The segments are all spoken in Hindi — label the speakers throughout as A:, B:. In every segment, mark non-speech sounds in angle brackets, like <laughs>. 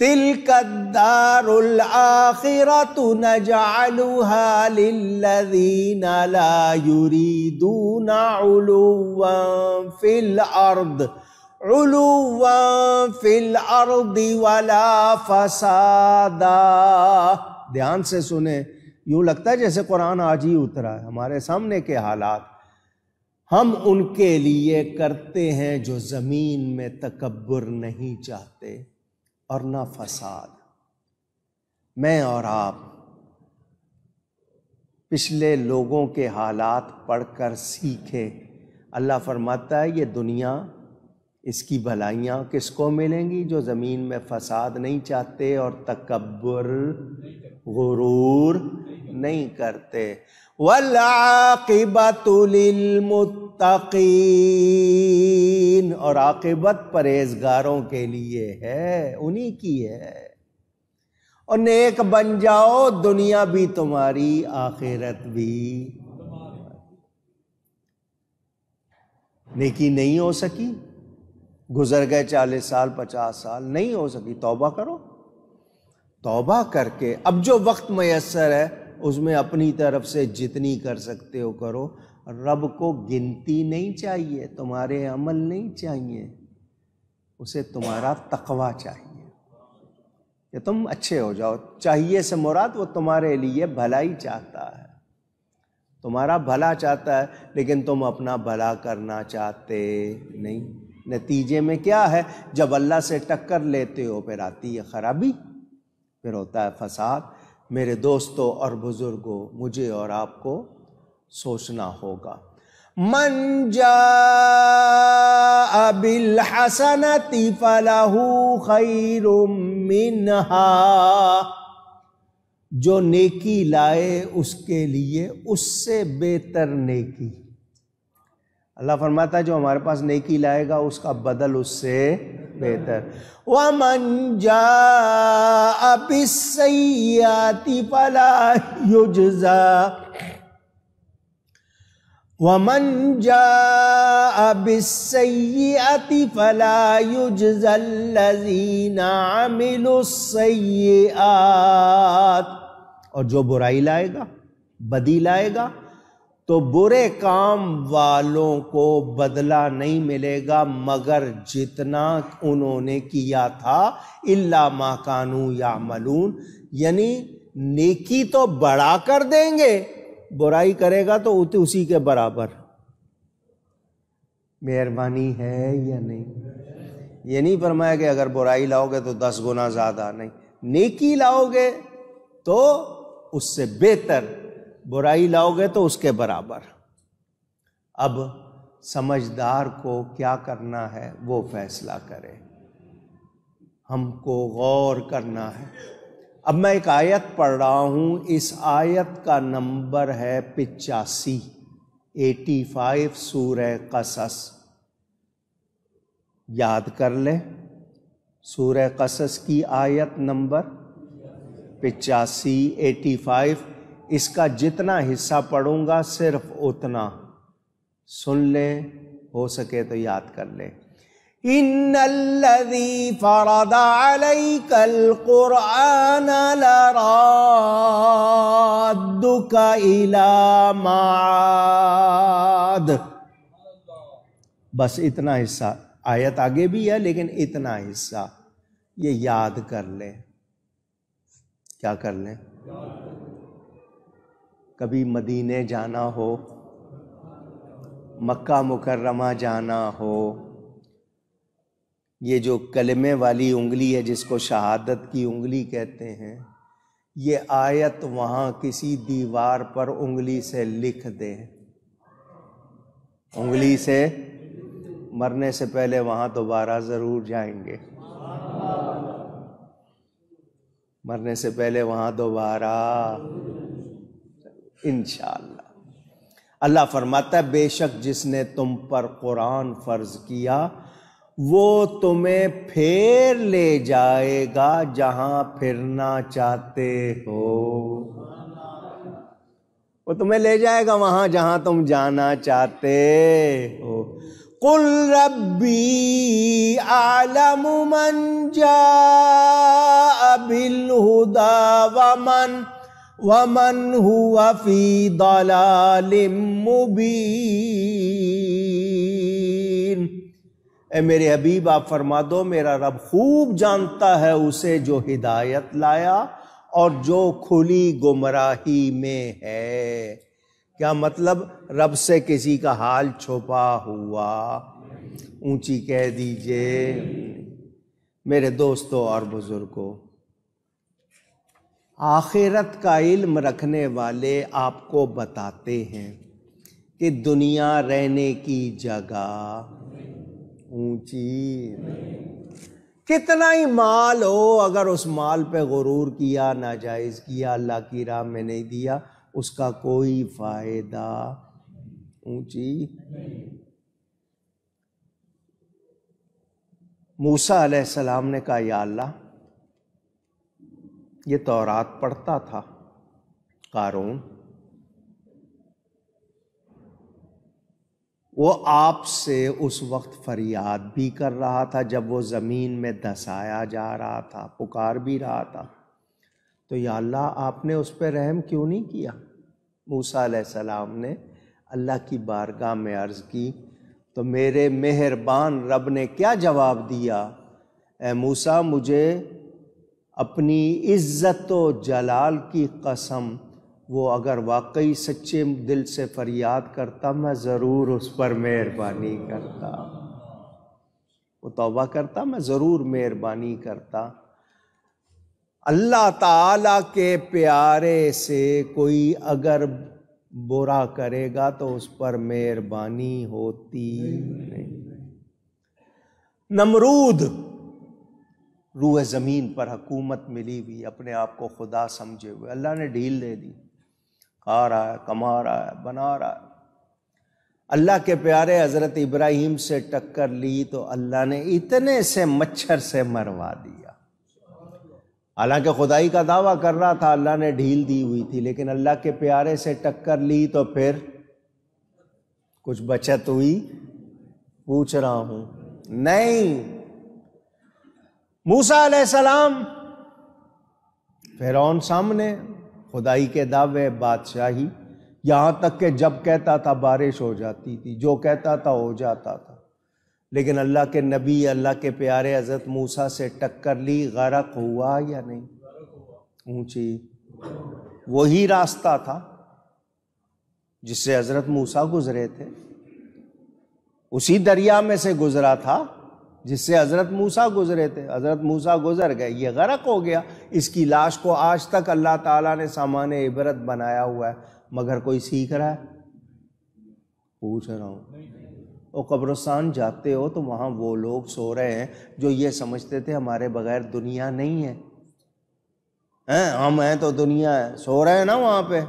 A: तिलकदारुल आखिरत नजालुहा ध्यान से सुने यूं लगता है जैसे कुरान आज ही उतरा है हमारे सामने के हालात हम उनके लिए करते हैं जो ज़मीन में तकबर नहीं चाहते और ना फसाद मैं और आप पिछले लोगों के हालात पढ़कर सीखे अल्लाह फरमाता है ये दुनिया इसकी भलाइयाँ किसको मिलेंगी जो ज़मीन में फसाद नहीं चाहते और तकबर गुरूर नहीं करते वलाकिबतुलमुत मुत्तकीन और आकिबत परहेजगारों के लिए है उन्हीं की है और नेक बन जाओ दुनिया भी तुम्हारी आखिरत भी नेकी नहीं हो सकी गुजर गए चालीस साल पचास साल नहीं हो सकी तौबा करो तौबा करके अब जो वक्त मैसर है उसमें अपनी तरफ से जितनी कर सकते हो करो रब को गिनती नहीं चाहिए तुम्हारे अमल नहीं चाहिए उसे तुम्हारा तकवा चाहिए कि तुम अच्छे हो जाओ चाहिए से मुराद वो तुम्हारे लिए भलाई चाहता है तुम्हारा भला चाहता है लेकिन तुम अपना भला करना चाहते नहीं नतीजे में क्या है जब अल्लाह से टक्कर लेते हो फिर आती है खराबी फिर होता है फसाद मेरे दोस्तों और बुज़ुर्गों मुझे और आपको सोचना होगा मन जा अबिल हसनती फलाहू खैरुमिनहा जो नेकी लाए उसके लिए उससे बेहतर नेकी अल्लाह फरमाता है जो हमारे पास नेकी लाएगा उसका बदल उससे बेहतर व मन जा अबिस अबिसयाती फला युजा वमन जा और जो बुराई लाएगा बदी लाएगा तो बुरे काम वालों को बदला नहीं मिलेगा मगर जितना उन्होंने किया था इल्ला माकानू या मलून यानी नेकी तो बड़ा कर देंगे बुराई करेगा तो उसी के बराबर मेहरबानी है या नहीं ये नहीं फरमाया कि अगर बुराई लाओगे तो दस गुना ज़्यादा नहीं नेकी लाओगे तो उससे बेहतर बुराई लाओगे तो उसके बराबर अब समझदार को क्या करना है वो फैसला करे हमको गौर करना है अब मैं एक आयत पढ़ रहा हूँ इस आयत का नंबर है पिचासी एटी फाइव सूर कसस याद कर लें सूर कसस की आयत नंबर पिचासी एटी फाइव इसका जितना हिस्सा पढ़ूंगा सिर्फ उतना सुन लें हो सके तो याद कर लें إن الذي बस इतना हिस्सा आयत आगे भी है लेकिन इतना हिस्सा ये याद कर लें क्या कर लें कभी मदीने जाना हो मक्का मुकर्रमा जाना हो ये जो कलमे वाली उंगली है जिसको शहादत की उंगली कहते हैं ये आयत वहाँ किसी दीवार पर उंगली से लिख दे उंगली से मरने से पहले वहाँ दोबारा ज़रूर जाएंगे मरने से पहले वहाँ दोबारा इन अल्लाह फरमाता है बेशक जिसने तुम पर कुरान फ़र्ज़ किया वो तुम्हें फेर ले जाएगा जहां फिरना चाहते हो वो तुम्हें ले जाएगा वहां जहां तुम जाना चाहते हो कुल रब्बी आलम मन जा अबिल हुदा वमन वमन हुआ फी दलालिम मुबीन ए मेरे हबीब आप फरमा दो मेरा रब खूब जानता है उसे जो हिदायत लाया और जो खुली गुमराही में है क्या मतलब रब से किसी का हाल छुपा हुआ ऊंची कह दीजिए मेरे दोस्तों और बुज़ुर्गों आखिरत का इल्म रखने वाले आपको बताते हैं कि दुनिया रहने की जगह ऊंची कितना ही माल हो अगर उस माल पे गुरूर किया नाजायज़ किया अल्लाह की राह में नहीं दिया उसका कोई फायदा ऊंची मूसा अलैहिस्सलाम ने कहा या अल्लाह ये तौरात पढ़ता था कारून वो आपसे उस वक्त फरियाद भी कर रहा था जब वो ज़मीन में दसाया जा रहा था पुकार भी रहा था तो या अल्लाह आपने उस पर रहम क्यों नहीं किया मूसा सलाम ने अल्लाह की बारगाह में अर्ज़ की तो मेरे मेहरबान रब ने क्या जवाब दिया ए मूसा मुझे अपनी इज़्ज़त जलाल की कसम वो अगर वाकई सच्चे दिल से फरियाद करता मैं ज़रूर उस पर मेहरबानी करता वो तौबा करता मैं ज़रूर मेहरबानी करता अल्लाह ताला के प्यारे से कोई अगर बुरा करेगा तो उस पर मेहरबानी होती नहीं नमरूद रूह ज़मीन पर हकूमत मिली हुई अपने आप को खुदा समझे हुए अल्लाह ने ढील दे दी खा रहा है कमा रहा है बना रहा है अल्लाह के प्यारे हज़रत इब्राहिम से टक्कर ली तो अल्लाह ने इतने से मच्छर से मरवा दिया हालांकि खुदाई का दावा कर रहा था अल्लाह ने ढील दी हुई थी लेकिन अल्लाह के प्यारे से टक्कर ली तो फिर कुछ बचत हुई पूछ रहा हूं नहीं मूसा सलाम फिर सामने खुदाई के दावे बादशाही यहाँ तक कि जब कहता था बारिश हो जाती थी जो कहता था हो जाता था लेकिन अल्लाह के नबी अल्लाह के प्यारे हज़रत मूसा से टक्कर ली गरक हुआ या नहीं ऊंची वही रास्ता था जिससे हज़रत मूसा गुजरे थे उसी दरिया में से गुजरा था जिससे हज़रत मूसा गुजरे थे हज़रत मूसा गुजर गए ये गरक हो गया इसकी लाश को आज तक अल्लाह ताला ने सामान इबरत बनाया हुआ है मगर कोई सीख रहा है पूछ रहा हूँ और कब्रस्तान जाते हो तो वहाँ वो लोग सो रहे हैं जो ये समझते थे हमारे बगैर दुनिया नहीं है हैं हम हैं तो दुनिया है सो रहे हैं ना वहाँ पे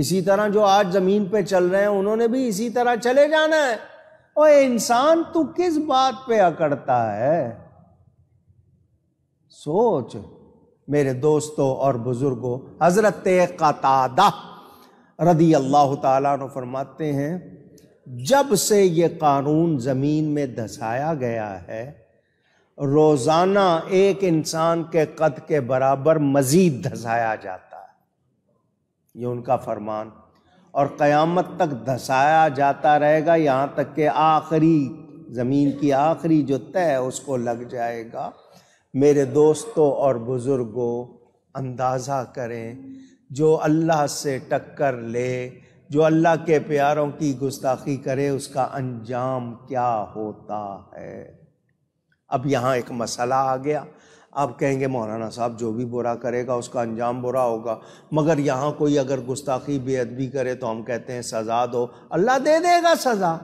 A: इसी तरह जो आज ज़मीन पे चल रहे हैं उन्होंने भी इसी तरह चले जाना है और इंसान तू किस बात पे अकड़ता है सोच मेरे दोस्तों और बुजुर्गों हजरत कतादा रदी अल्लाह तु फरमाते हैं जब से ये कानून ज़मीन में धसाया गया है रोज़ाना एक इंसान के कद के बराबर मज़ीद धसाया जाता है ये उनका फरमान और क़यामत तक धसाया जाता रहेगा यहाँ तक कि आखिरी ज़मीन की आखिरी जो तय है उसको लग जाएगा मेरे दोस्तों और बुज़ुर्गों अंदाज़ा करें जो अल्लाह से टक्कर ले जो अल्लाह के प्यारों की गुस्ताखी करे उसका अंजाम क्या होता है अब यहाँ एक मसला आ गया आप कहेंगे मौलाना साहब जो भी बुरा करेगा उसका अंजाम बुरा होगा मगर यहाँ कोई अगर गुस्ताखी बेअदबी करे तो हम कहते हैं सज़ा दो अल्लाह दे देगा सज़ा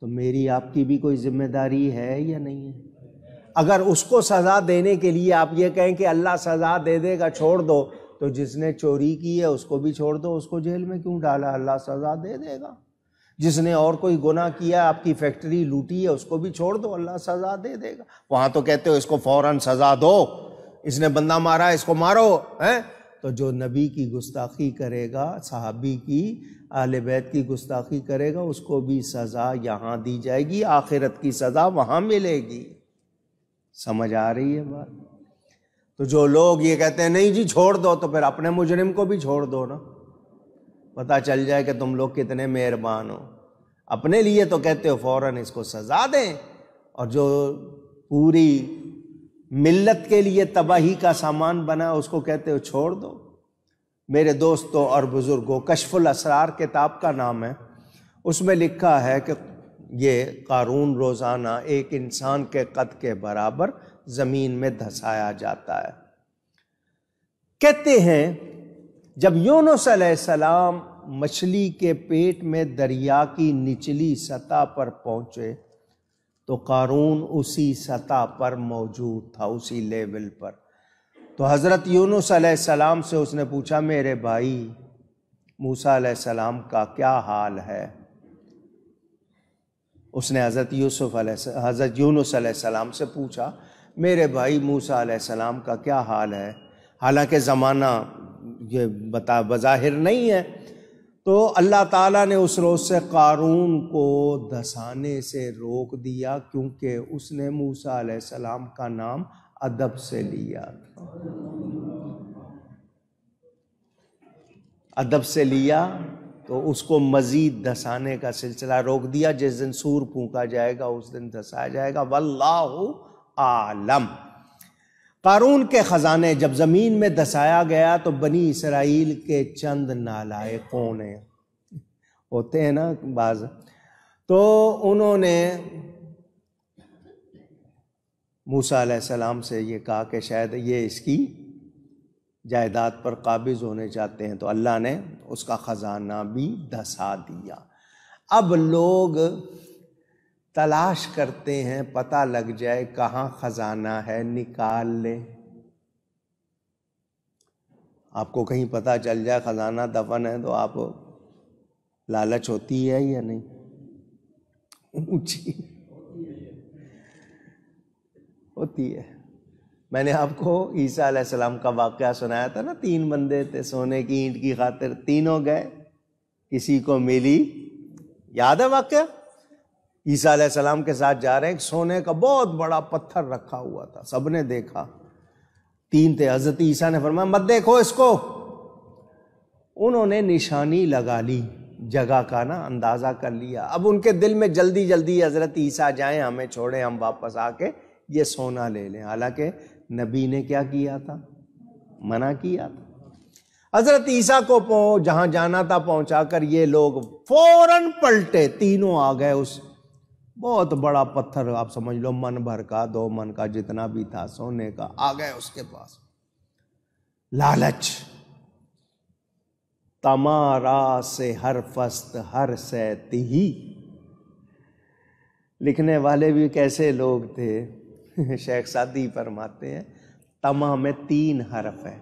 A: तो मेरी आपकी भी कोई जिम्मेदारी है या नहीं है अगर उसको सज़ा देने के लिए आप ये कहें कि अल्लाह सज़ा दे देगा छोड़ दो तो जिसने चोरी की है उसको भी छोड़ दो उसको जेल में क्यों डाला अल्लाह सज़ा दे देगा जिसने और कोई गुना किया आपकी फैक्ट्री लूटी है उसको भी छोड़ दो अल्लाह सज़ा दे देगा वहाँ तो कहते हो इसको फ़ौरन सज़ा दो इसने बंदा मारा इसको मारो है तो जो नबी की गुस्ताखी करेगा सहाबी की आल बैत की गुस्ताखी करेगा उसको भी सज़ा यहाँ दी जाएगी आखिरत की सज़ा वहाँ मिलेगी समझ आ रही है बात तो जो लोग ये कहते हैं नहीं जी छोड़ दो तो फिर अपने मुजरिम को भी छोड़ दो ना पता चल जाए कि तुम लोग कितने मेहरबान हो अपने लिए तो कहते हो फौरन इसको सज़ा दें और जो पूरी मिल्लत के लिए तबाही का सामान बना उसको कहते हो छोड़ दो मेरे दोस्तों और बुज़ुर्गों कशफुल असरार किताब का नाम है उसमें लिखा है कि ये कारून रोज़ाना एक इंसान के कद के बराबर ज़मीन में धसाया जाता है कहते हैं जब यूनुस सलाम मछली के पेट में दरिया की निचली सतह पर पहुंचे तो कारून उसी सतह पर मौजूद था उसी लेवल पर तो हज़रत यूनुस सलाम से उसने पूछा मेरे भाई मूसा सलाम का क्या हाल है उसने हज़रत यूसुफ हज़रत यूनुस सलाम से पूछा मेरे भाई मूसा सलाम का क्या हाल है हालांकि ज़माना ये बता बज़ाहिर नहीं है तो अल्लाह ताला ने उस रोज़ से कारून को धसाने से रोक दिया क्योंकि उसने मूसा सलाम का नाम अदब से लिया अदब से लिया तो उसको मज़ीद धसाने का सिलसिला रोक दिया जिस दिन सूर फूका जाएगा उस दिन धसाया जाएगा वल्लाहु आलम कारून के ख़जाने जब ज़मीन में दसाया गया तो बनी इसराइल के चंद कौन है होते हैं ना बाज तो उन्होंने मूसा सलाम से ये कहा कि शायद ये इसकी जायदाद पर काबिज़ होने चाहते हैं तो अल्लाह ने उसका ख़जाना भी धसा दिया अब लोग तलाश करते हैं पता लग जाए कहाँ खजाना है निकाल लें आपको कहीं पता चल जाए खजाना दफन है तो आप लालच होती है या नहीं ऊंची होती है मैंने आपको ईसा सलाम का वाक़ सुनाया था ना तीन बंदे थे सोने की ईंट की खातिर तीनों गए किसी को मिली याद है वाक्या ईसा सलाम के साथ जा रहे हैं सोने का बहुत बड़ा पत्थर रखा हुआ था सबने देखा तीन थे हजरत ईसा ने फरमाया मत देखो इसको उन्होंने निशानी लगा ली जगह का ना अंदाज़ा कर लिया अब उनके दिल में जल्दी जल्दी हज़रत ईसा जाएं हमें छोड़ें हम वापस आके ये सोना ले लें हालांकि नबी ने क्या किया था मना किया था हज़रत ईसा को जहां जाना था पहुंचा कर ये लोग फौरन पलटे तीनों आ गए उस बहुत बड़ा पत्थर आप समझ लो मन भर का दो मन का जितना भी था सोने का आ गए उसके पास लालच तमारा से हर फस्त हर सैती ही लिखने वाले भी कैसे लोग थे <laughs> शेख सादी फरमाते हैं तमा में तीन हरफ है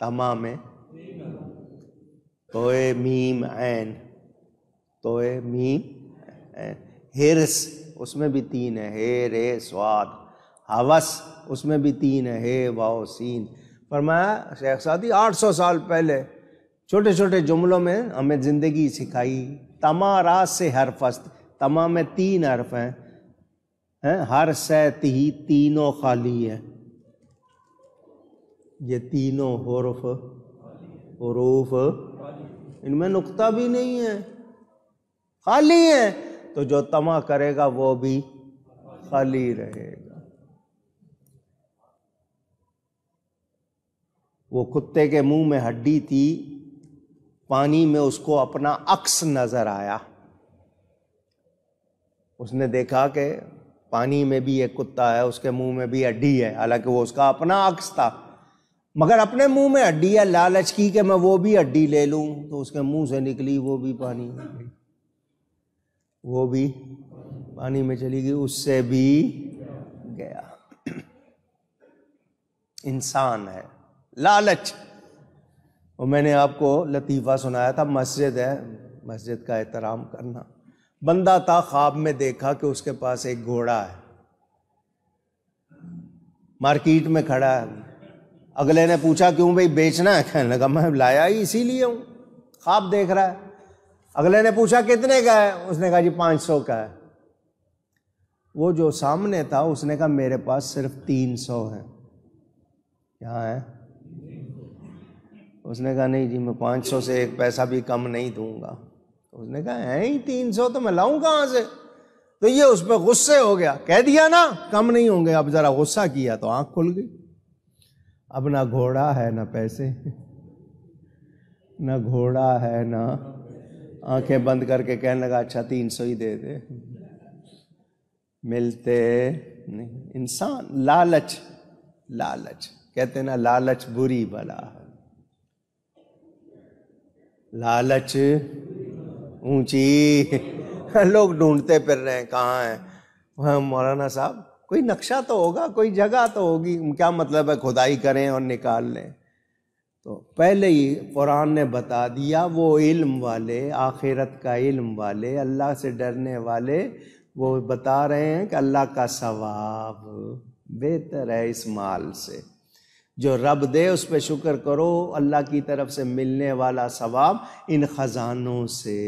A: तमा में तोए मीम एन तोए मीम ऐन हेरस उसमें भी तीन है हे रे स्वाद हवस उसमें भी तीन है हे वाओ सीन मैं शेख आठ 800 साल पहले छोटे छोटे जुमलों में हमें ज़िंदगी सिखाई तमा रात से हर फस्त तमा में तीन हरफ हैं है? हर सैत ही तीनों खाली है ये तीनों हरफ हरूफ इनमें नुक्ता भी नहीं है खाली है तो जो तमा करेगा वो भी खाली रहेगा वो कुत्ते के मुंह में हड्डी थी पानी में उसको अपना अक्स नजर आया उसने देखा कि पानी में भी एक कुत्ता है उसके मुंह में भी हड्डी है हालांकि वो उसका अपना अक्स था मगर अपने मुंह में हड्डी है लालच की कि मैं वो भी हड्डी ले लूं तो उसके मुंह से निकली वो भी पानी वो भी पानी में चली गई उससे भी गया <clears throat> इंसान है लालच और मैंने आपको लतीफ़ा सुनाया था मस्जिद है मस्जिद का एहतराम करना बंदा था ख्वाब में देखा कि उसके पास एक घोड़ा है मार्केट में खड़ा है अगले ने पूछा क्यों भाई बेचना है कहने लगा मैं लाया ही इसीलिए हूँ ख्वाब देख रहा है अगले ने पूछा कितने का है उसने कहा जी पांच सौ का है वो जो सामने था उसने कहा मेरे पास सिर्फ तीन सौ है क्या है उसने कहा नहीं जी मैं पांच सौ से एक पैसा भी कम नहीं दूंगा उसने कहा है ही तीन सौ तो मैं लाऊं कहां से तो ये उस पर गुस्से हो गया कह दिया ना कम नहीं होंगे अब ज़रा गुस्सा किया तो आंख खुल गई अब ना घोड़ा है ना पैसे <laughs> ना घोड़ा है ना आंखें बंद करके कहने लगा अच्छा तीन सौ ही दे दे मिलते नहीं इंसान लालच लालच कहते ना लालच बुरी बला लालच ऊंची लोग ढूंढते फिर रहे हैं कहाँ हैं वहाँ मौलाना साहब कोई नक्शा तो होगा कोई जगह तो होगी क्या मतलब है खुदाई करें और निकाल लें तो पहले ही कुरान ने बता दिया वो इल्म वाले आखिरत का इल्म वाले अल्लाह से डरने वाले वो बता रहे हैं कि अल्लाह का सवाब बेहतर है इस माल से जो रब दे उस पर शुक्र करो अल्लाह की तरफ से मिलने वाला सवाब इन ख़जानों से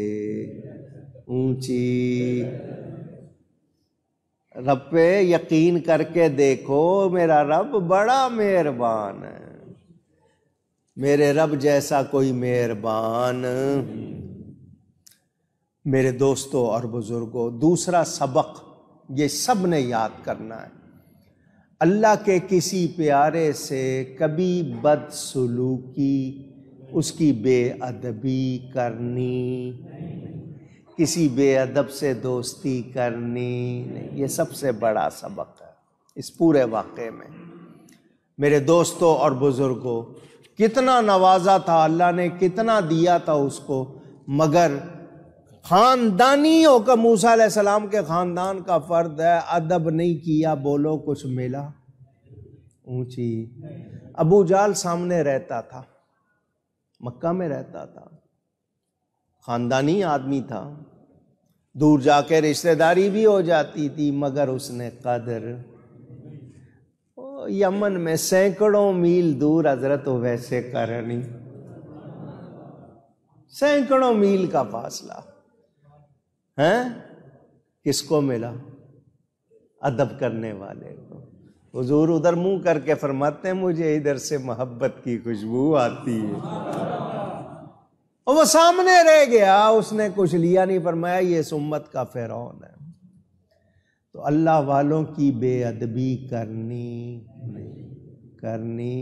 A: ऊंची रब पे यकीन करके देखो मेरा रब बड़ा मेहरबान है मेरे रब जैसा कोई मेहरबान मेरे दोस्तों और बुज़ुर्गों दूसरा सबक ये सब ने याद करना है अल्लाह के किसी प्यारे से कभी बदसलूकी उसकी बेअदबी करनी किसी बेअदब से दोस्ती करनी नहीं ये सबसे बड़ा सबक है इस पूरे वाक़े में मेरे दोस्तों और बुज़ुर्गों कितना नवाजा था अल्लाह ने कितना दिया था उसको मगर ख़ानदानी होकर मूसा सलाम के ख़ानदान का फ़र्द है अदब नहीं किया बोलो कुछ मिला ऊंची अबू जाल सामने रहता था मक्का में रहता था ख़ानदानी आदमी था दूर जाके रिश्तेदारी भी हो जाती थी मगर उसने कदर यमन में सैकड़ों मील दूर हजरत वैसे करनी सैकड़ों मील का फासला है किसको मिला अदब करने वाले को हजूर उधर मुंह करके फरमाते हैं मुझे इधर से मोहब्बत की खुशबू आती है और वो सामने रह गया उसने कुछ लिया नहीं फरमाया ये सुम्मत उम्मत का फेरौन है तो अल्लाह वालों की बेअदबी करनी करनी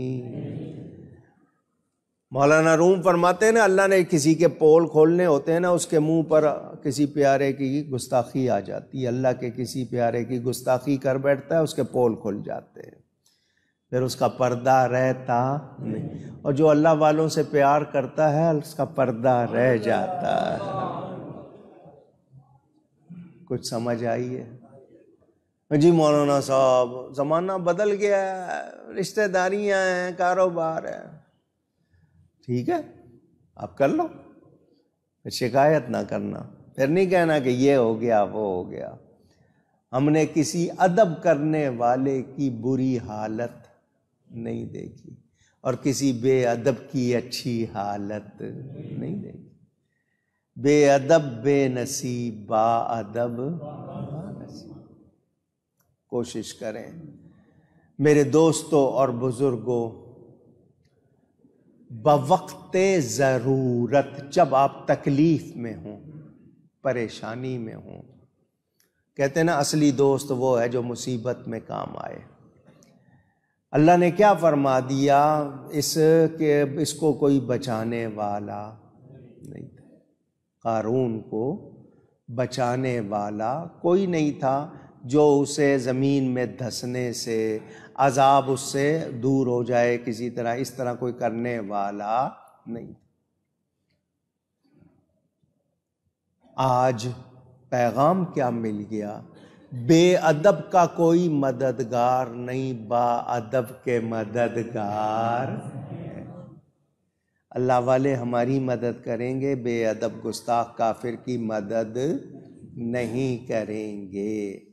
A: मौलाना रूम फरमाते हैं ना अल्लाह ने किसी के पोल खोलने होते हैं ना उसके मुंह पर किसी प्यारे की गुस्ताखी आ जाती है अल्लाह के किसी प्यारे की गुस्ताखी कर बैठता है उसके पोल खुल जाते हैं फिर उसका पर्दा रहता नहीं और जो अल्लाह वालों से प्यार करता है उसका पर्दा रह जाता है कुछ समझ आई है जी मौलाना साहब ज़माना बदल गया है रिश्तेदारियाँ हैं कारोबार है ठीक है आप कर लो फिर शिकायत ना करना फिर नहीं कहना कि ये हो गया वो हो गया हमने किसी अदब करने वाले की बुरी हालत नहीं देखी और किसी बेअदब की अच्छी हालत नहीं देखी बेअदब बेनसीब अदब कोशिश करें मेरे दोस्तों और बुज़ुर्गों बवक्त ज़रूरत जब आप तकलीफ़ में हों परेशानी में हों कहते हैं ना असली दोस्त वो है जो मुसीबत में काम आए अल्लाह ने क्या फरमा दिया इस के इसको कोई बचाने वाला नहीं था कारून को बचाने वाला कोई नहीं था जो उसे ज़मीन में धंसने से अजाब उससे दूर हो जाए किसी तरह इस तरह कोई करने वाला नहीं आज पैगाम क्या मिल गया बेअदब का कोई मददगार नहीं बाअदब के मददगार अल्लाह वाले हमारी मदद करेंगे बेअदब गुस्ताख काफिर की मदद नहीं करेंगे